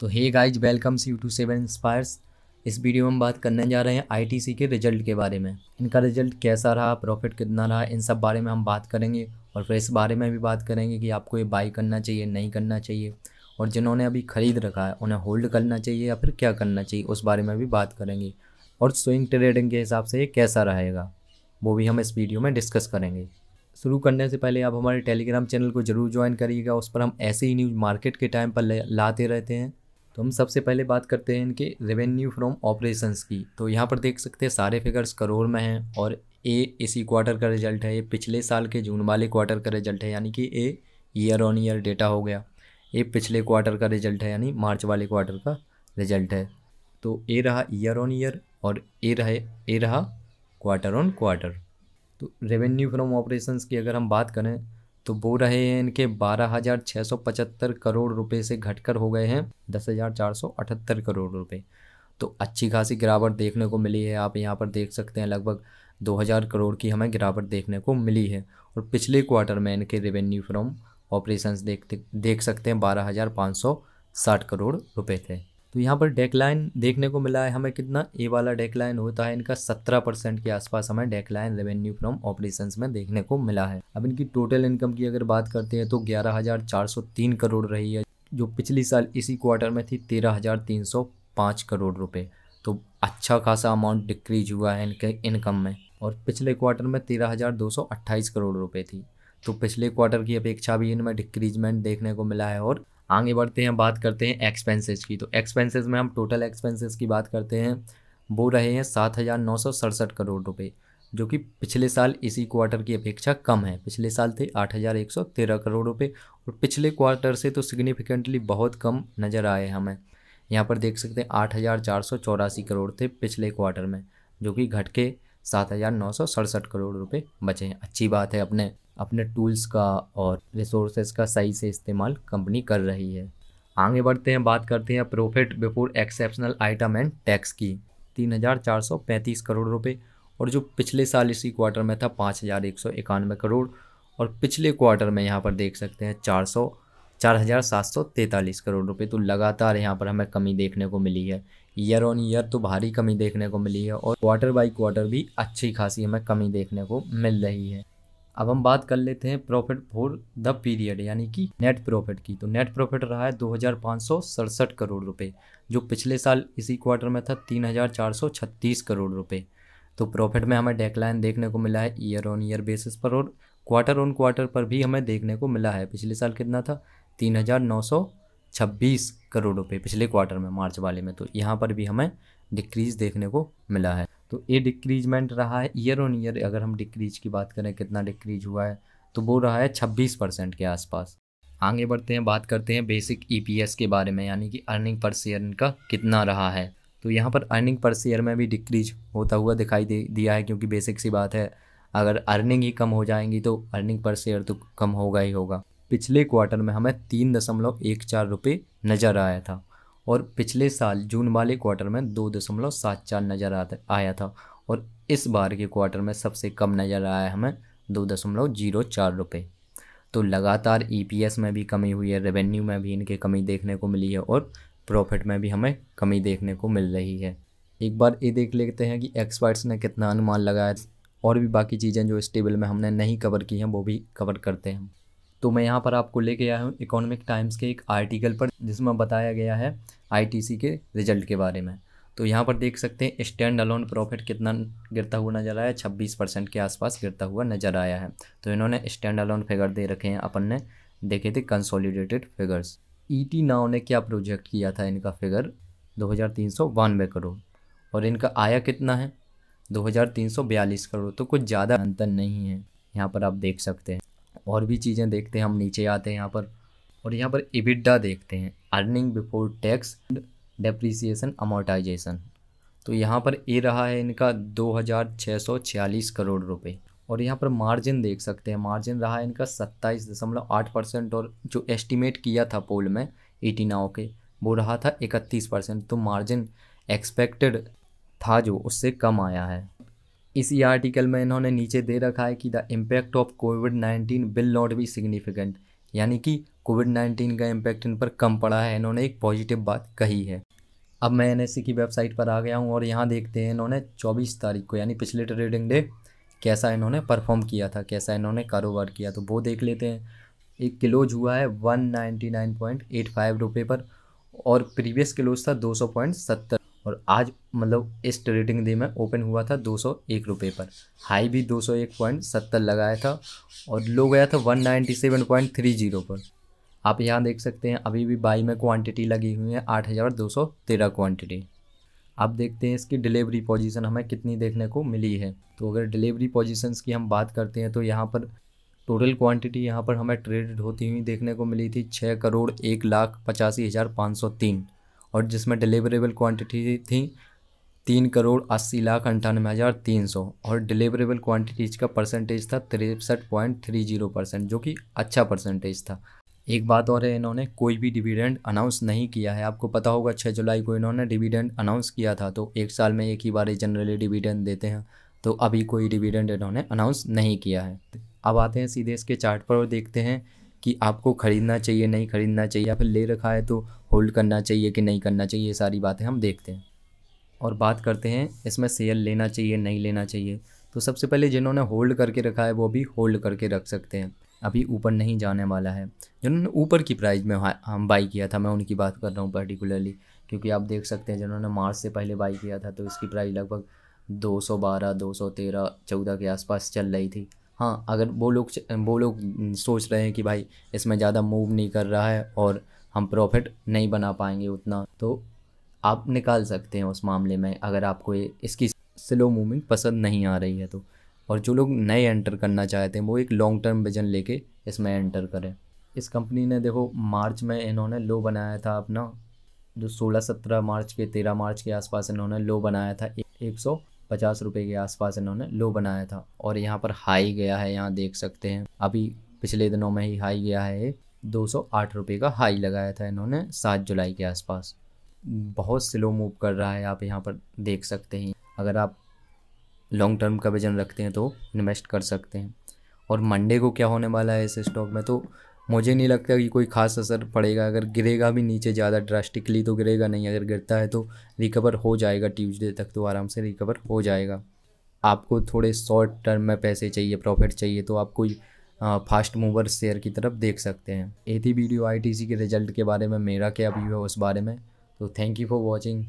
तो hey guys welcomes you to seven inspires इस video में हम बात करने जा रहे हैं आईटीसी के रिजल्ट के बारे में इनका रिजल्ट कैसा रहा प्रॉफिट कितना रहा इन सब बारे में हम बात करेंगे और फिर इस बारे में भी बात करेंगे कि आपको ये बाई करना चाहिए नहीं करना चाहिए और जिन्होंने अभी ख़रीद रखा है उन्हें होल्ड करना चाहिए या फिर क्या करना चाहिए उस बारे में भी बात करेंगे और स्विंग ट्रेडिंग के हिसाब से ये कैसा रहेगा वो भी हम इस वीडियो में डिस्कस करेंगे शुरू करने से पहले आप हमारे टेलीग्राम चैनल को जरूर ज्वाइन करिएगा उस पर हम ऐसे ही न्यूज़ मार्केट के टाइम पर लाते रहते हैं तो हम सबसे पहले बात करते हैं इनके रेवेन्यू फ्रॉम ऑपरेशंस की तो यहाँ पर देख सकते हैं सारे फिगर्स करोड़ में हैं और ए इसी क्वार्टर का रिजल्ट है ये पिछले साल के जून वाले क्वार्टर का रिजल्ट है यानी कि a year on year data हो गया ये पिछले क्वार्टर का रिजल्ट है यानी मार्च वाले क्वार्टर का रिजल्ट है तो ए रहा ईयर ऑन ईयर और ए रहे ए रहा क्वार्टर ऑन क्वार्टर तो रेवेन्यू फ्रॉम ऑपरेशंस की अगर हम बात करें तो वो रहे हैं इनके बारह हज़ार छः सौ पचहत्तर करोड़ रुपए से घटकर हो गए हैं दस हज़ार चार सौ अठहत्तर करोड़ रुपए तो अच्छी खासी गिरावट देखने को मिली है आप यहाँ पर देख सकते हैं लगभग दो हज़ार करोड़ की हमें गिरावट देखने को मिली है और पिछले क्वार्टर में इनके रेवेन्यू फ्रॉम ऑपरेशंस देख देख सकते हैं बारह हज़ार पाँच सौ साठ करोड़ रुपए थे तो यहाँ पर डेकलाइन देखने को मिला है हमें कितना ए वाला डेकलाइन होता है इनका सत्रह परसेंट के आसपास हमें डेकलाइन रेवेन्यू फ्रॉम ऑपरेशन में देखने को मिला है अब इनकी टोटल इनकम की अगर बात करते हैं तो ग्यारह हजार चार सौ तीन करोड़ रही है जो पिछली साल इसी क्वार्टर में थी तेरह हजार तीन सौ पाँच करोड़ रुपये तो अच्छा खासा अमाउंट डिक्रीज हुआ है इनके इनकम में और पिछले क्वार्टर में तेरह हज़ार दो सौ अट्ठाईस करोड़ रुपए थी तो पिछले क्वार्टर की अपेक्षा भी इनमें डिक्रीजमेंट देखने को मिला है और आगे बढ़ते हैं बात करते हैं एक्सपेंसेस की तो एक्सपेंसेस में हम टोटल एक्सपेंसेस की बात करते हैं वो रहे हैं सात हज़ार नौ सौ सड़सठ करोड़ रुपए जो कि पिछले साल इसी क्वार्टर की अपेक्षा कम है पिछले साल थे आठ हज़ार एक सौ तेरह करोड़ रुपए और पिछले क्वार्टर से तो सिग्निफिकेंटली बहुत कम नज़र आए हमें यहाँ पर देख सकते हैं आठ हज़ार चार सौ चौरासी करोड़ थे पिछले क्वार्टर में जो कि घट के सात हज़ार नौ सौ सड़सठ करोड़ रुपये बचे हैं अच्छी बात है अपने अपने टूल्स का और रिसोर्सेज का सही से इस्तेमाल कंपनी कर रही है आगे बढ़ते हैं बात करते हैं profit before exceptional item and tax की तीन हज़ार चार सौ पैंतीस करोड़ रुपए और जो पिछले साल इसी क्वार्टर में था पाँच हज़ार एक सौ इक्यानवे करोड़ और पिछले क्वार्टर में यहाँ पर देख सकते हैं चार सौ चार हज़ार सात सौ तैंतालीस करोड़ रुपए तो लगातार यहाँ पर हमें कमी देखने को मिली है ईयर ऑन ईयर तो भारी कमी देखने को मिली है और क्वार्टर बाई क्वार्टर भी अच्छी खासी हमें कमी देखने को मिल रही है अब हम बात कर लेते हैं प्रॉफिट फॉर द पीरियड यानी कि नेट प्रॉफिट की तो नेट प्रॉफिट रहा है दो करोड़ रुपए जो पिछले साल इसी क्वार्टर में था तीन करोड़ रुपए तो प्रॉफिट में हमें डेकलाइन देखने को मिला है ईयर ऑन ईयर बेसिस पर और क्वार्टर ऑन क्वार्टर पर भी हमें देखने को मिला है पिछले साल कितना था तीन हज़ार नौ सौ छब्बीस करोड़ रुपये पिछले क्वार्टर में मार्च वाले में तो यहाँ पर भी हमें डिक्रीज देखने को मिला है तो ये डिक्रीजमेंट रहा है ईयर ऑन ईयर अगर हम डिक्रीज की बात करें कितना डिक्रीज हुआ है तो वो रहा है छब्बीस परसेंट के आसपास आगे बढ़ते हैं बात करते हैं बेसिक ईपीएस e के बारे में यानी कि अर्निंग पर शेयर इनका कितना रहा है तो यहाँ पर अर्निंग पर शेयर में भी डिक्रीज होता हुआ दिखाई दे दिया है क्योंकि बेसिक सी बात है अगर अर्निंग ही कम हो जाएंगी तो अर्निंग पर शेयर तो कम होगा ही होगा पिछले क्वार्टर में हमें तीन दशमलव एक चार रुपये नज़र आया था और पिछले साल जून वाले क्वार्टर में दो दशमलव सात चार नज़र आया था और इस बार के क्वार्टर में सबसे कम नज़र आया हमें दो दशमलव जीरो चार रुपये तो लगातार ईपीएस e में भी कमी हुई है रेवेन्यू में भी इनके कमी देखने को मिली है और प्रॉफिट में भी हमें कमी देखने को मिल रही है एक बार ये देख लेते हैं कि एक्सपर्ट्स ने कितना अनुमान लगाया और भी बाकी चीज़ें जो इस टेबल में हमने नहीं कवर की हैं वो भी कवर करते हैं तो मैं यहाँ पर आपको लेके आया हूँ इकोनॉमिक टाइम्स के एक आर्टिकल पर जिसमें बताया गया है आईटीसी के रिजल्ट के बारे में तो यहाँ पर देख सकते हैं स्टैंड अलोन प्रॉफिट कितना गिरता हुआ नज़र आया छब्बीस परसेंट के आसपास गिरता हुआ नज़र आया है तो इन्होंने स्टैंड अलोन फिगर दे रखे हैं अपन ने देखे थे कंसोलिडेटेड फिगर्स टी नाव ने क्या प्रोजेक्ट किया था इनका फिगर दो करोड़ और इनका आया कितना है बयालीस करोड़ तो कुछ ज़्यादा अंतर नहीं है यहाँ पर आप देख सकते हैं और भी चीज़ें देखते हैं हम नीचे आते हैं यहाँ पर और यहाँ पर इबिडा देखते हैं earning before tax depreciation amortisation तो यहाँ पर ए रहा है इनका दो हज़ार छः सौ छियालीस करोड़ रुपए और यहाँ पर मार्जिन देख सकते हैं मार्जिन रहा है इनका सत्ताईस दशमलव आठ परसेंट और जो एस्टिमेट किया था पोल में एटी नाव के वो रहा था इकतीस परसेंट तो मार्जिन एक्सपेक्टेड था जो उससे कम आया है इसी आर्टिकल में इन्होंने नीचे दे रखा है कि the impact of COVID nineteen will not be significant यानी कि कोविड नाइन्टीन का इम्पैक्ट इन पर कम पड़ा है इन्होंने एक पॉजिटिव बात कही है अब मैं एन की वेबसाइट पर आ गया हूँ और यहाँ देखते हैं इन्होंने चौबीस तारीख को यानी पिछले ट्रेडिंग डे कैसा इन्होंने परफॉर्म किया था कैसा इन्होंने कारोबार किया तो वो देख लेते हैं एक क्लोज हुआ है one ninety nine point eight five रुपये पर और प्रीवियस क्लोज था दो सौ पॉइंट सत्तर और आज मतलब इस ट्रेडिंग डे में ओपन हुआ था दो सौ एक रुपये पर हाई भी दो सौ एक पॉइंट सत्तर लगाया था और लो गया था one ninety seven point three zero पर आप यहाँ देख सकते हैं अभी भी बाई में क्वांटिटी लगी हुई है आठ हज़ार दो सौ तेरह क्वान्टिटी अब देखते हैं इसकी डिलीवरी पोजीशन हमें कितनी देखने को मिली है तो अगर डिलीवरी पोजीशंस की हम बात करते हैं तो यहाँ पर टोटल क्वांटिटी यहाँ पर हमें ट्रेड होती हुई देखने को मिली थी छः करोड़ एक लाख पचासी हज़ार पाँच सौ तीन और जिसमें डिलीवरेबल क्वांटिटी थी तीन करोड़ अस्सी लाख अंठानवे हज़ार तीन सौ और डिलीवरेबल क्वांटिटीज़ का परसेंटेज था तिरसठ पॉइंट थ्री जीरो परसेंट जो कि अच्छा परसेंटेज था एक बात और है इन्होंने कोई भी डिविडेंड अनाउंस नहीं किया है आपको पता होगा छः जुलाई को इन्होंने डिविडेंड अनाउंस किया था तो एक साल में एक ही बार जनरली डिविडेंड देते हैं तो अभी कोई डिविडेंड इन्होंने अनाउंस नहीं किया है अब आते हैं सीधे इसके चार्ट पर और देखते हैं कि आपको ख़रीदना चाहिए नहीं ख़रीदना चाहिए या फिर ले रखा है तो होल्ड करना चाहिए कि नहीं करना चाहिए ये सारी बातें हम देखते हैं और बात करते हैं इसमें शेयर लेना चाहिए नहीं लेना चाहिए तो सबसे पहले जिन्होंने होल्ड करके रखा है वो भी होल्ड करके रख सकते हैं अभी ऊपर नहीं जाने वाला है जिन्होंने ऊपर की प्राइस में हम बाई किया था मैं उनकी बात कर रहा हूँ पर्टिकुलरली क्योंकि आप देख सकते हैं जिन्होंने मार्च से पहले बाई किया था तो इसकी प्राइस लगभग 212, 213, 14 के आसपास चल रही थी हाँ अगर वो लोग वो लोग सोच रहे हैं कि भाई इसमें ज़्यादा मूव नहीं कर रहा है और हम प्रॉफिट नहीं बना पाएंगे उतना तो आप निकाल सकते हैं उस मामले में अगर आपको ये इसकी स्लो मूवमेंट पसंद नहीं आ रही है तो और जो लोग नए एंटर करना चाहते हैं वो एक लॉन्ग टर्म विजन लेके इसमें एंटर करें इस कंपनी ने देखो मार्च में इन्होंने लो बनाया था अपना जो सोलह सत्रह मार्च के तेरह मार्च के आसपास इन्होंने लो बनाया था एक सौ पचास रुपये के आसपास इन्होंने लो बनाया था और यहाँ पर हाई गया है यहाँ देख सकते हैं अभी पिछले दिनों में ही हाई गया है दो सौ आठ रुपये का हाई लगाया था इन्होंने सात जुलाई के आसपास बहुत स्लो मूव कर रहा है आप यहाँ पर देख सकते हैं अगर आप लॉन्ग टर्म का विजन रखते हैं तो इन्वेस्ट कर सकते हैं और मंडे को क्या होने वाला है इस स्टॉक में तो मुझे नहीं लगता कि कोई खास असर पड़ेगा अगर गिरेगा भी नीचे ज़्यादा ड्रास्टिकली तो गिरेगा नहीं अगर गिरता है तो रिकवर हो जाएगा ट्यूजडे तक तो आराम से रिकवर हो जाएगा आपको थोड़े शॉर्ट टर्म में पैसे चाहिए प्रॉफिट चाहिए तो आप कोई फास्ट मूवर शेयर की तरफ देख सकते हैं ए थी वीडियो सी के रिजल्ट के बारे में मेरा क्या व्यू है उस बारे में तो थैंक यू फॉर वॉचिंग